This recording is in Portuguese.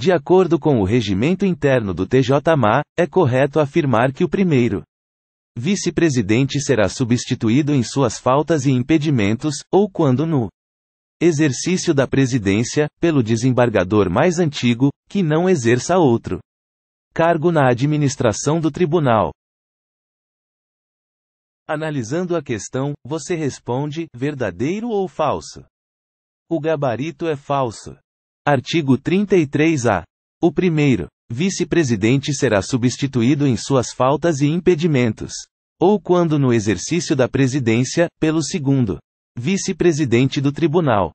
De acordo com o regimento interno do TJMA, é correto afirmar que o primeiro vice-presidente será substituído em suas faltas e impedimentos, ou quando no exercício da presidência, pelo desembargador mais antigo, que não exerça outro cargo na administração do tribunal. Analisando a questão, você responde: verdadeiro ou falso? O gabarito é falso. Artigo 33-A. O primeiro vice-presidente será substituído em suas faltas e impedimentos, ou quando no exercício da presidência, pelo segundo vice-presidente do tribunal.